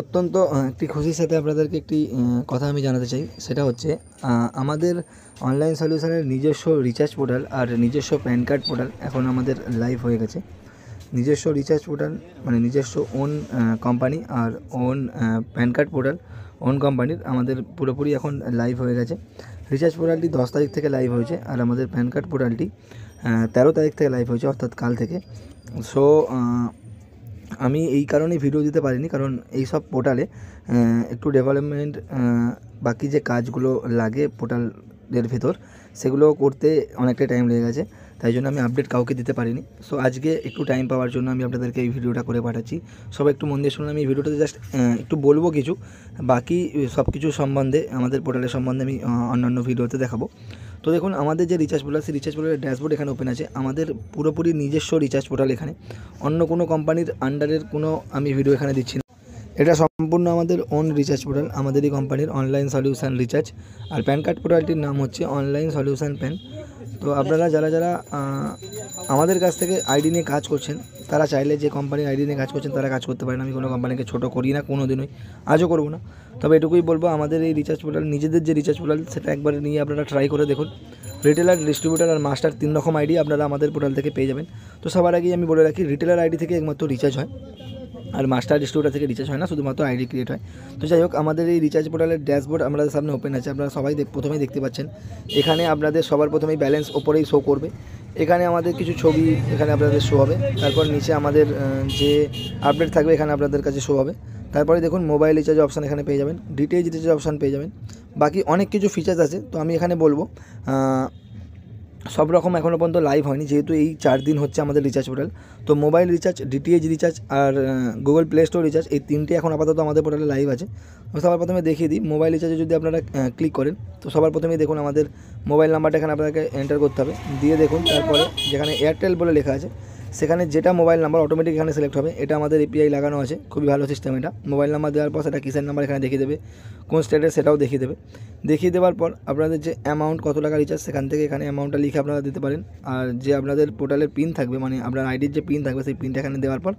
অত্যন্ত একটি খুশির সাথে আপনাদেরকে একটি কথা আমি জানাতে চাই সেটা হচ্ছে আমাদের অনলাইন সলিউশনের নিজস্ব রিচার্জ পোর্টাল আর নিজস্ব প্যান কার্ড পোর্টাল এখন আমাদের লাইভ হয়ে গেছে নিজস্ব রিচার্জ পোর্টাল মানে নিজস্ব ওন কোম্পানি আর own PAN card portal own কোম্পানির আমাদের পুরোপুরি এখন লাইভ হয়ে গেছে রিচার্জ পোর্টালটি দশ তারিখ থেকে লাইভ হয়েছে আর আমাদের প্যান কার্ড পোর্টালটি তেরো তারিখ থেকে লাইভ হয়েছে অর্থাৎ কাল থেকে সো আমি এই কারণেই ভিডিও দিতে পারিনি কারণ এই সব পোর্টালে একটু ডেভেলপমেন্ট বাকি যে কাজগুলো লাগে পোর্টালের ভেতর সেগুলো করতে অনেকটা টাইম লেগে গেছে তাই জন্য আমি আপডেট কাউকে দিতে পারিনি সো আজকে একটু টাইম পাওয়ার জন্য আমি আপনাদেরকে এই ভিডিওটা করে পাঠাচ্ছি সবাই একটু মন দিয়ে শুনুন আমি এই ভিডিওটাতে জাস্ট একটু বলবো কিছু বাকি সব কিছু সম্বন্ধে আমাদের পোর্টালের সম্বন্ধে আমি অন্যান্য ভিডিওতে দেখাবো তো দেখুন আমাদের যে রিচার্জ পোর্টাল সেই রিচার্জ পোর্টালের ড্যাশবোর্ড এখানে ওপেন আছে আমাদের পুরোপুরি নিজস্ব রিচার্জ পোর্টাল এখানে অন্য কোনো কোম্পানির আন্ডারের কোনো আমি ভিডিও এখানে দিচ্ছি না এটা সম্পূর্ণ আমাদের ওন রিচার্জ পোর্টাল আমাদেরই কোম্পানির অনলাইন সলিউশান রিচার্জ আর প্যান কার্ড পোর্টালটির নাম হচ্ছে অনলাইন সলিউশান প্যান তো আপনারা যারা যারা আমাদের কাছ থেকে আইডি নিয়ে কাজ করছেন তারা চাইলে যে কোম্পানির আইডি নিয়ে কাজ করছেন তারা কাজ করতে পারেন আমি কোনো কোম্পানিকে ছোটো করি না কোনো দিনই আজও করবো না তবে এটুকুই বলবো আমাদের এই রিচার্জ পোর্টাল নিজেদের যে রিচার্জ পোর্টাল সেটা একবার নিয়ে আপনারা ট্রাই করে দেখুন রিটেলার ডিস্ট্রিবিউটার আর মাস্টার তিন রকম আইডি আপনারা আমাদের পোর্টাল থেকে পেয়ে যাবেন তো সবার আগেই আমি বলে রাখি রিটেলার আইডি থেকে একমাত্র রিচার্জ হয় আর মাস্টার স্টোরটা থেকে রিচার্জ হয় না শুধুমাত্র আইডি ক্রিয়েট হয় তো যাই হোক আমাদের এই রিচার্জ পোর্টালের ড্যাশবোর্ড আমাদের সামনে ওপেন আছে আপনারা সবাই প্রথমেই দেখতে পাচ্ছেন এখানে আপনাদের সবার প্রথমেই ব্যালেন্স ওপরেই শো করবে এখানে আমাদের কিছু ছবি এখানে আপনাদের শো হবে তারপর নিচে আমাদের যে আপডেট থাকবে এখানে আপনাদের কাছে শো হবে তারপরে দেখুন মোবাইল রিচার্জ অপশান এখানে পেয়ে যাবেন ডিটেইলস রিচার্জ অপশান পেয়ে যাবেন বাকি অনেক কিছু ফিচার্স আছে তো আমি এখানে বলবো সব রকম এখনও পর্যন্ত লাইভ হয়নি যেহেতু এই চার দিন হচ্ছে আমাদের রিচার্জ পোর্টাল তো মোবাইল রিচার্জ ডিটিএইচ রিচার্জ আর গুগল প্লে স্টোর রিচার্জ এই তিনটি এখন আপাতত আমাদের পোর্টালে লাইভ আছে তো সবার প্রথমে দেখিয়ে দিই মোবাইল রিচার্জে যদি আপনারা ক্লিক করেন তো সবার প্রথমেই দেখুন আমাদের মোবাইল নাম্বারটা এখানে আপনাকে এন্টার করতে হবে দিয়ে দেখুন তারপরে যেখানে এয়ারটেল বলে লেখা আছে সেখানে যেটা মোবাইল নাম্বার অটোমেটিক এখানে সিলেক্ট হবে এটা আমাদের এপিআই লাগানো আছে খুবই ভালো সিস্টেম এটা মোবাইল নাম্বার দেওয়ার পর সেটা কিসের নাম্বার এখানে দেখিয়ে দেবে কোন স্টেটে সেটাও দেখিয়ে দেবে দেখিয়ে দেওয়ার পর আপনাদের যে অ্যামাউন্ট কত টাকা রিচার্জ সেখান থেকে এখানে অ্যামাউন্টটা লিখে আপনারা দিতে পারেন আর যে আপনাদের পোর্টালের পিন থাকবে মানে আপনার আইডির যে পিন থাকবে সেই পিনটা এখানে দেওয়ার পর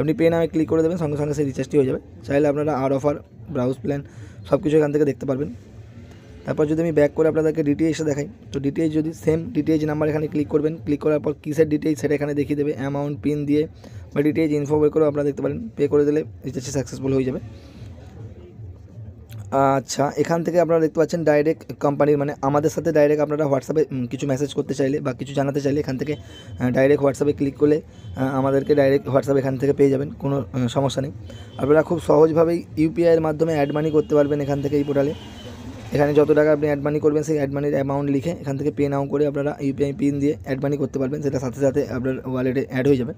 আপনি পে নামে ক্লিক করে দেবেন সঙ্গে সঙ্গে সেই রিচার্জটি হয়ে যাবে চাইলে আপনারা আর অফার ব্রাউজ প্ল্যান সব কিছু এখান থেকে দেখতে পারবেন তারপর যদি আমি ব্যাক করে আপনাদেরকে ডিটিএইচটা দেখাই তো ডিটিএইচ যদি সেম ডিটিএইচ নাম্বার এখানে ক্লিক করবেন ক্লিক করার পর কিসের ডিটিএইচ সেটা এখানে দেখিয়ে দেবে অ্যামাউন্ট পিন দিয়ে বা ডিটিএইচ ইনফো বের করেও আপনারা দেখতে পারেন পে করে দিলে রিচার্জটা সাকসেসফুল হয়ে যাবে আচ্ছা এখান থেকে আপনারা দেখতে পাচ্ছেন ডাইরেক্ট কোম্পানির মানে আমাদের সাথে ডাইরেক্ট আপনারা হোয়াটসঅ্যাপে কিছু মেসেজ করতে চাইলে বা কিছু জানাতে চাইলে এখান থেকে ডাইরেক্ট হোয়াটসঅ্যাপে ক্লিক করলে আমাদেরকে ডাইরেক্ট হোয়াটসঅ্যাপ এখান থেকে পেয়ে যাবেন কোনো সমস্যা নেই আপনারা খুব সহজভাবেই ইউপিআইয়ের মাধ্যমে অ্যাড মানি করতে পারবেন এখান থেকে এই পোর্টালে এখানে যত টাকা আপনি অ্যাড মানি করবেন সেই অ্যাড মানির অ্যামাউন্ট লিখে এখান থেকে পে নাও করে আপনারা ইউপিআই পিন দিয়ে অ্যাড মানি করতে পারবেন সেটা সাথে সাথে আপনার ওয়ালেটে অ্যাড হয়ে যাবে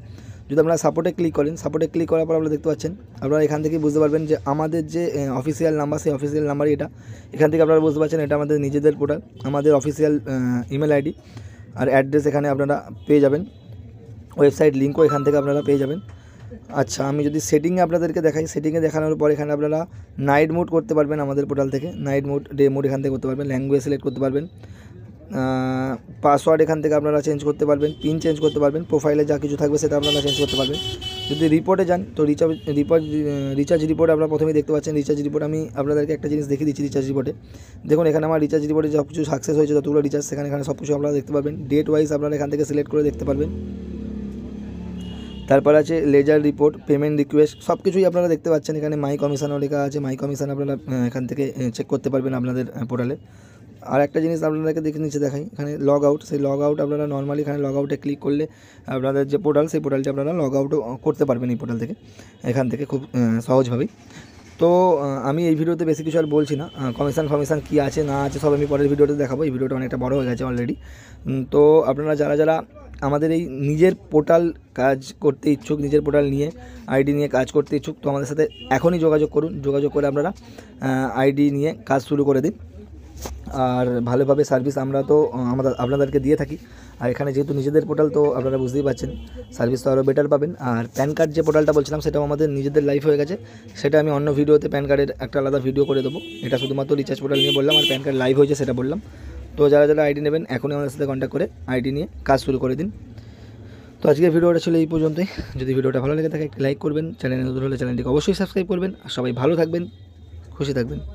যদি আপনারা সাপোর্টে ক্লিক করেন সাপোর্টে ক্লিক করার পর আপনারা দেখতে পাচ্ছেন আপনারা এখান থেকে বুঝতে পারবেন যে আমাদের যে অফিসিয়াল নাম্বার সেই অফিসিয়াল নাম্বারই এটা এখান থেকে আপনারা বুঝতে পারছেন এটা আমাদের নিজেদের পোর্টাল আমাদের অফিসিয়াল ইমেল আইডি আর অ্যাড্রেস এখানে আপনারা পেয়ে যাবেন ওয়েবসাইট লিঙ্কও এখান থেকে আপনারা পেয়ে যাবেন আচ্ছা আমি যদি সেটিংয়ে আপনাদেরকে দেখাই সেটিংয়ে দেখানোর পর এখানে আপনারা নাইট মোড করতে পারবেন আমাদের পোর্টাল থেকে নাইট মোড ডে মোড এখান থেকে করতে পারবেন ল্যাঙ্গুয়েজ সিলেক্ট করতে পারবেন পাসওয়ার্ড এখান থেকে আপনারা চেঞ্জ করতে পারবেন পিন চেঞ্জ করতে পারবেন প্রোফাইলে যা কিছু থাকবে সেটা আপনারা চেঞ্জ করতে পারবেন যদি রিপোর্টে যান তো রিচার্জ রিপোর্ট রিচার্জ রিপোর্ট আপনারা প্রথমেই দেখতে পাচ্ছেন রিচার্জ রিপোর্ট আমি আপনাদেরকে একটা জিনিস দেখিয়ে দিচ্ছি রিচার্জ রিপোর্টে দেখুন এখানে আমার রিচার্জ রিপোর্টে সব কিছু সাকসেস হয়েছে যতগুলো রিচার্জ সেখানে এখানে সব কিছু আপনারা দেখতে পারবেন ডেট ওয়াইজ আপনারা এখান থেকে সিলেক্ট করে দেখতে পারবেন তারপর আছে লেজার রিপোর্ট পেমেন্ট রিকোয়েস্ট সব কিছুই আপনারা দেখতে পাচ্ছেন এখানে মাই কমিশনও লেখা আছে মাই কমিশন আপনারা এখান থেকে চেক করতে পারবেন আপনাদের পোর্টালে আর একটা জিনিস আপনাদেরকে দেখে নিচে দেখাই এখানে লগ আউট সেই লগ আউট আপনারা নর্মালি এখানে লগ আউটে ক্লিক করলে আপনাদের যে পোর্টাল সেই পোর্টালটি আপনারা লগ আউটও করতে পারবেন এই পোর্টাল থেকে এখান থেকে খুব সহজভাবেই তো আমি এই ভিডিওতে বেশি কিছু আর বলছি না কমিশন ফমিশন কী আছে না আছে সব আমি পরের ভিডিওতে দেখাবো এই ভিডিওটা অনেকটা বড় হয়ে গেছে অলরেডি তো আপনারা যারা যারা আমাদের এই নিজের পোর্টাল কাজ করতে ইচ্ছুক নিজের পোর্টাল নিয়ে আইডি নিয়ে কাজ করতে ইচ্ছুক তো আমাদের সাথে এখনই যোগাযোগ করুন যোগাযোগ করে আপনারা আইডি নিয়ে কাজ শুরু করে দিন আর ভালোভাবে সার্ভিস আমরা তো আমাদের আপনাদেরকে দিয়ে থাকি আর এখানে যেহেতু নিজেদের পোর্টাল তো আপনারা বুঝতেই পাচ্ছেন সার্ভিস তো আরও বেটার পাবেন আর প্যান কার্ড যে পোর্টালটা বলছিলাম সেটাও আমাদের নিজেদের লাইফ হয়ে গেছে সেটা আমি অন্য ভিডিওতে প্যান কার্ডের একটা আলাদা ভিডিও করে দেবো এটা শুধুমাত্র রিচার্জ পোর্টাল নিয়ে বললাম আর প্যান কার্ড লাইভ হয়েছে সেটা বললাম তো যারা যারা আইডি নেবেন এখনই আমাদের সাথে কন্ট্যাক্ট করে আইডি নিয়ে কাজ শুরু করে দিন তো আজকের ভিডিওটা ছিল এই পর্যন্তই যদি ভিডিওটা ভালো লেগে থাকে একটি লাইক করবেন চ্যানেল নতুন হলে চ্যানেলটিকে অবশ্যই সাবস্ক্রাইব করবেন আর সবাই ভালো থাকবেন খুশি থাকবেন